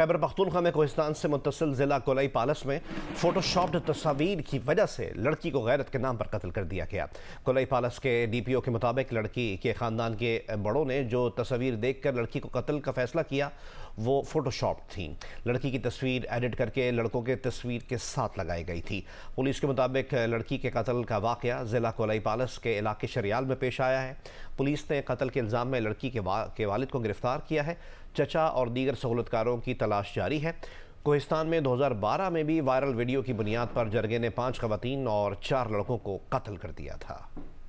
खैबर पख्तूनखा में कोहिस्तान से मुंतसिल ज़िला कोलई पालस में फोटोशॉप्ड तस्वीर की वजह से लड़की को गैरत के नाम पर कत्ल कर दिया गया कोलाई पालस के डी पी ओ के मुताबिक लड़की के ख़ानदान के बड़ों ने जो तस्वीर देख कर लड़की को कत्ल का फ़ैसला किया वो फ़ोटोशॉप थी लड़की की तस्वीर एडिट करके लड़कों के तस्वीर के साथ लगाई गई थी पुलिस के मुताबिक लड़की के कत्ल का वाक़ ज़िला कोलाई पालस के इलाके शरियाल में पेश आया है पुलिस ने कत्ल के इल्ज़ाम में लड़की के, वा, के वालिद को गिरफ्तार किया है चचा और दीगर सहूलतकारों की तलाश जारी है कोहिस्तान में 2012 में भी वायरल वीडियो की बुनियाद पर जरगे ने पांच खवतान और चार लड़कों को कत्ल कर दिया था